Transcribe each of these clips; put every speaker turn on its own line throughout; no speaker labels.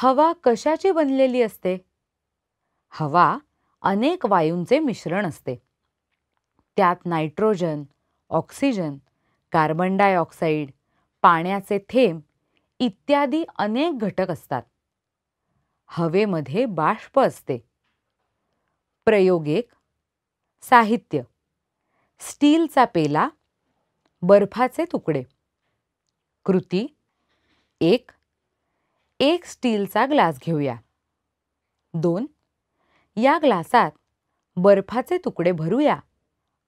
हवा कशाची बनलेली असते हवा अनेक वायूंचे मिश्रण असते त्यात नायट्रोजन ऑक्सिजन कार्बन डायऑक्साईड पाण्याचे थेंब इत्यादी अनेक घटक असतात हवेमध्ये बाष्प असते एक साहित्य स्टीलचा पेला बर्फाचे तुकडे कृती एक एक स्टीलचा ग्लास घेऊया दोन या ग्लासात बर्फाचे तुकडे भरूया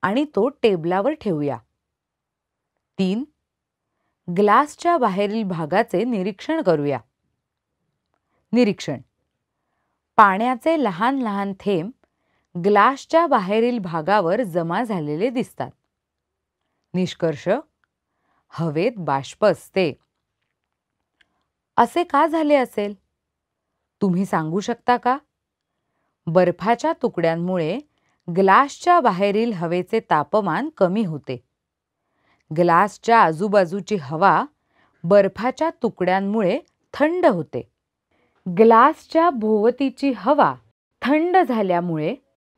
आणि तो टेबलावर ठेवूया तीन ग्लासच्या बाहेरील भागाचे निरीक्षण करूया निरीक्षण पाण्याचे लहान लहान थेंब ग्लासच्या बाहेरील भागावर जमा झालेले दिसतात निष्कर्ष हवेत बाष्प असते असे का झाले असेल तुम्ही सांगू शकता का बर्फाच्या तुकड्यांमुळे ग्लासच्या बाहेरील हवेचे तापमान कमी होते ग्लासच्या आजूबाजूची हवा बर्फाच्या तुकड्यांमुळे थंड होते ग्लासच्या भोवतीची हवा थंड झाल्यामुळे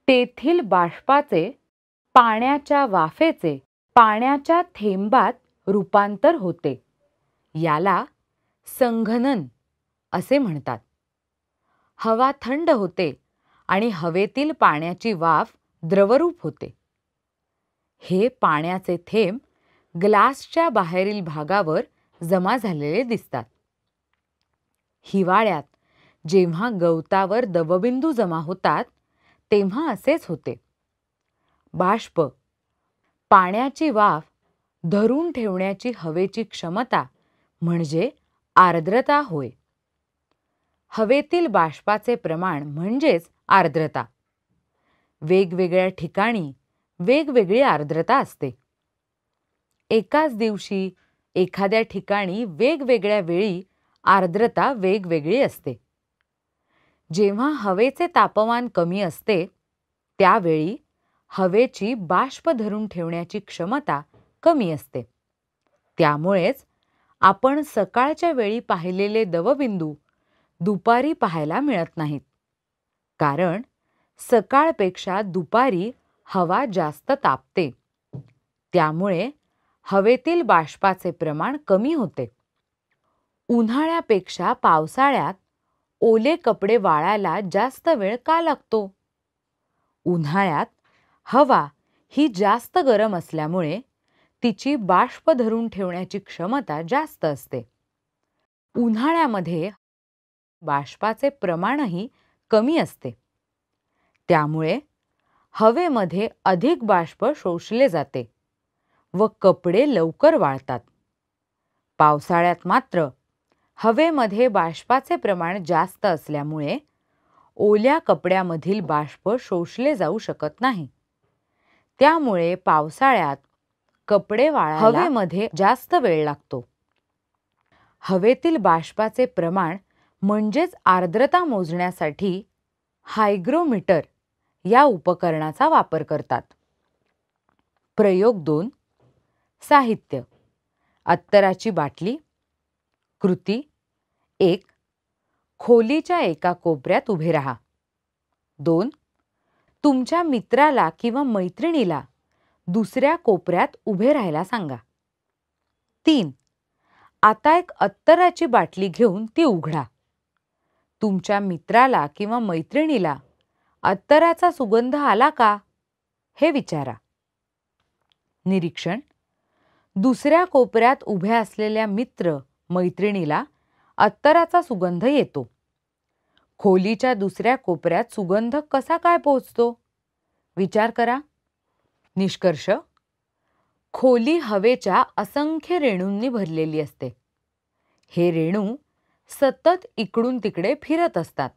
तेथील बाष्पाचे पाण्याच्या वाफेचे पाण्याच्या थेंबात रूपांतर होते याला संघनन असे म्हणतात हवा थंड होते आणि हवेतील पाण्याची वाफ द्रवरूप होते हे पाण्याचे थेंब ग्लासच्या बाहेरील भागावर जमा झालेले दिसतात हिवाळ्यात जेव्हा गवतावर दवबिंदू जमा होतात तेव्हा असेच होते बाष्प पाण्याची वाफ धरून ठेवण्याची हवेची क्षमता म्हणजे आर्द्रता होय हवेतील बाष्पाचे प्रमाण म्हणजेच आर्द्रता वेगवेगळ्या ठिकाणी वेगवेगळी आर्द्रता असते एकाच दिवशी एखाद्या ठिकाणी वेगवेगळ्या वेळी आर्द्रता वेगवेगळी असते जेव्हा हवेचे तापमान कमी असते त्यावेळी हवेची बाष्प धरून ठेवण्याची क्षमता कमी असते त्यामुळेच आपण सकाळच्या वेळी पाहिलेले दवबिंदू दुपारी पाहायला मिळत नाहीत कारण सकाळपेक्षा दुपारी हवा जास्त तापते त्यामुळे हवेतील बाष्पाचे प्रमाण कमी होते उन्हाळ्यापेक्षा पावसाळ्यात ओले कपडे वाळायला जास्त वेळ का लागतो उन्हाळ्यात हवा ही जास्त गरम असल्यामुळे तिची बाष्प धरून ठेवण्याची क्षमता जास्त असते उन्हाळ्यामध्ये बाष्पाचे प्रमाणही कमी असते त्यामुळे हवेमध्ये अधिक बाष्प शोषले जाते व कपडे लवकर वाळतात पावसाळ्यात मात्र हवेमध्ये बाष्पाचे प्रमाण जास्त असल्यामुळे ओल्या कपड्यामधील बाष्प शोषले जाऊ शकत नाही त्यामुळे पावसाळ्यात कपडे वाळा हवेमध्ये जास्त वेळ लागतो हवेतील बाष्पाचे प्रमाण म्हणजेच आर्द्रता मोजण्यासाठी हायग्रोमीटर या उपकरणाचा वापर करतात प्रयोग दोन साहित्य अत्तराची बाटली कृती एक खोलीच्या एका कोपऱ्यात उभे राहा दोन तुमच्या मित्राला किंवा मैत्रिणीला दुसऱ्या कोपऱ्यात उभे राहायला सांगा तीन आता एक अत्तराची बाटली घेऊन ती उघडा तुमच्या मित्राला किंवा मैत्रिणीला अत्तराचा सुगंध आला का हे विचारा निरीक्षण दुसऱ्या कोपऱ्यात उभ्या असलेल्या मित्र मैत्रिणीला अत्तराचा सुगंध येतो खोलीच्या दुसऱ्या कोपऱ्यात सुगंध कसा काय पोहोचतो विचार करा निष्कर्ष खोली हवेच्या असंख्य रेणूंनी भरलेली असते हे रेणू सतत इकडून तिकडे फिरत असतात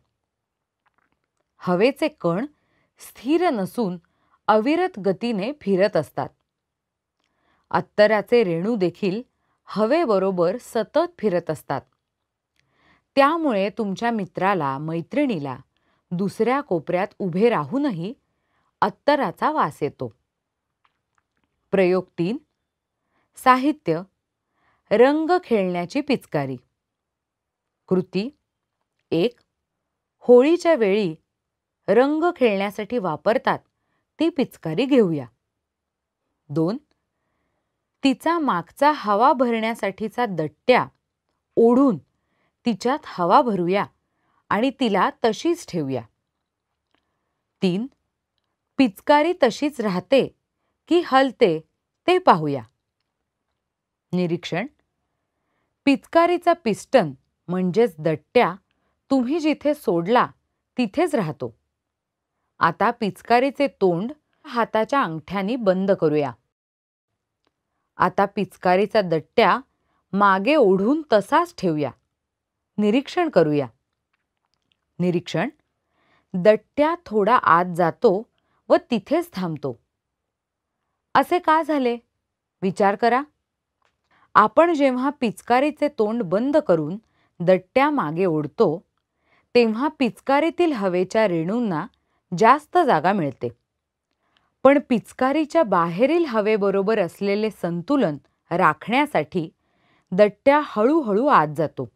हवेचे कण स्थिर नसून अविरत गतीने फिरत असतात अत्तराचे रेणू देखील हवेबरोबर सतत फिरत असतात त्यामुळे तुमच्या मित्राला मैत्रिणीला दुसऱ्या कोपऱ्यात उभे राहूनही अत्तराचा वास येतो प्रयोग तीन साहित्य रंग खेळण्याची पिचकारी कृती एक होळीच्या वेळी रंग खेळण्यासाठी वापरतात ती पिचकारी घेऊया दोन तिचा मागचा हवा भरण्यासाठीचा दट्ट्या ओढून तिच्यात हवा भरूया आणि तिला तशीच ठेवूया तीन पिचकारी तशीच राहते की हलते ते पाहूया निरीक्षण पिचकारीचा पिस्टन म्हणजेच दट्ट्या तुम्ही जिथे सोडला तिथेच राहतो आता पिचकारीचे तोंड हाताच्या अंगठ्यानी बंद करूया आता पिचकारीचा दट्ट्या मागे ओढून तसाच ठेवूया निरीक्षण करूया निरीक्षण दट्ट्या थोडा आत जातो व तिथेच थांबतो असे का झाले विचार करा आपण जेव्हा पिचकारीचे तोंड बंद करून दट्ट्या मागे ओढतो तेव्हा पिचकारीतील हवेच्या रेणूंना जास्त जागा मिळते पण पिचकारीच्या बाहेरील हवेबरोबर असलेले संतुलन राखण्यासाठी दट्ट्या हळूहळू आत जातो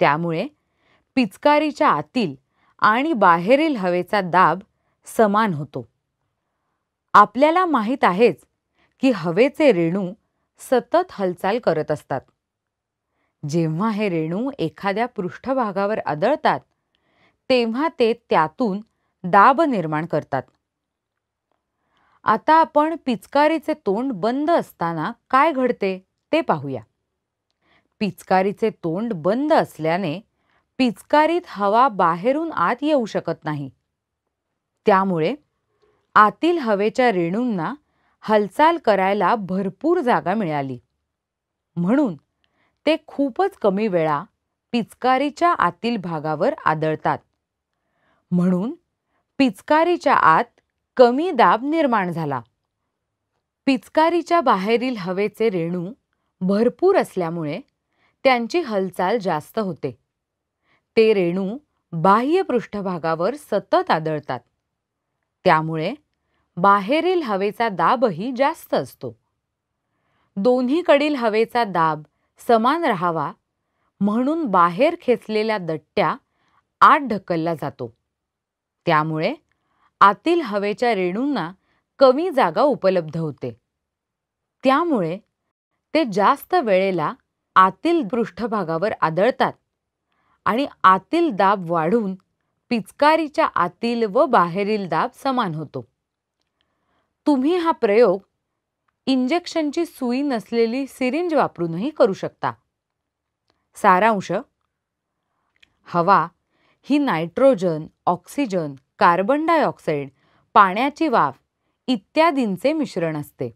त्यामुळे पिचकारीच्या आतील आणि बाहेरील हवेचा दाब समान होतो आपल्याला माहीत आहेच की हवेचे रेणू सतत हालचाल करत असतात जेव्हा हे रेणू एखाद्या पृष्ठभागावर आदळतात तेव्हा ते त्यातून दाब निर्माण करतात आता आपण पिचकारीचे तोंड बंद असताना काय घडते ते पाहूया पिचकारीचे तोंड बंद असल्याने पिचकारीत हवा बाहेरून आत येऊ शकत नाही त्यामुळे आतील हवेच्या रेणूंना हालचाल करायला भरपूर जागा मिळाली म्हणून ते खूपच कमी वेळा पिचकारीच्या आतील भागावर आदळतात म्हणून पिचकारीच्या आत कमी दाब निर्माण झाला पिचकारीच्या बाहेरील हवेचे रेणू भरपूर असल्यामुळे त्यांची हालचाल जास्त होते ते रेणू बाह्य पृष्ठभागावर सतत आदळतात त्यामुळे बाहेरील हवेचा दाबही जास्त असतो दोन्हीकडील हवेचा दाब समान राहावा म्हणून बाहेर खेचलेल्या दट्ट्या आत ढकलला जातो त्यामुळे आतील हवेच्या रेणूंना कमी जागा उपलब्ध होते त्यामुळे ते जास्त वेळेला आतील पृष्ठभागावर आदळतात आणि आतील दाब वाढून पिचकारीच्या आतील व बाहेरील दाब समान होतो तुम्ही हा प्रयोग इंजेक्शनची सुई नसलेली सिरिंज वापरूनही करू शकता सारांश हवा ही नायट्रोजन ऑक्सिजन कार्बन डायऑक्साईड पाण्याची वाफ इत्यादींचे मिश्रण असते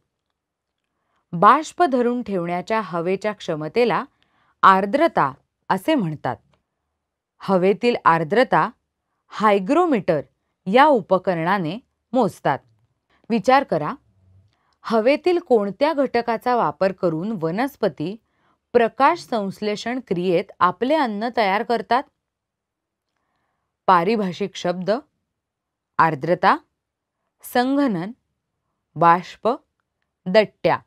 बाष्प धरून ठेवण्याच्या हवेच्या क्षमतेला आर्द्रता असे म्हणतात हवेतील आर्द्रता हायग्रोमीटर या उपकरणाने मोजतात विचार करा हवेतील कोणत्या घटकाचा वापर करून वनस्पती प्रकाश संश्लेषण क्रियेत आपले अन्न तयार करतात पारिभाषिक शब्द आर्द्रता संघनन बाष्प दट्ट्या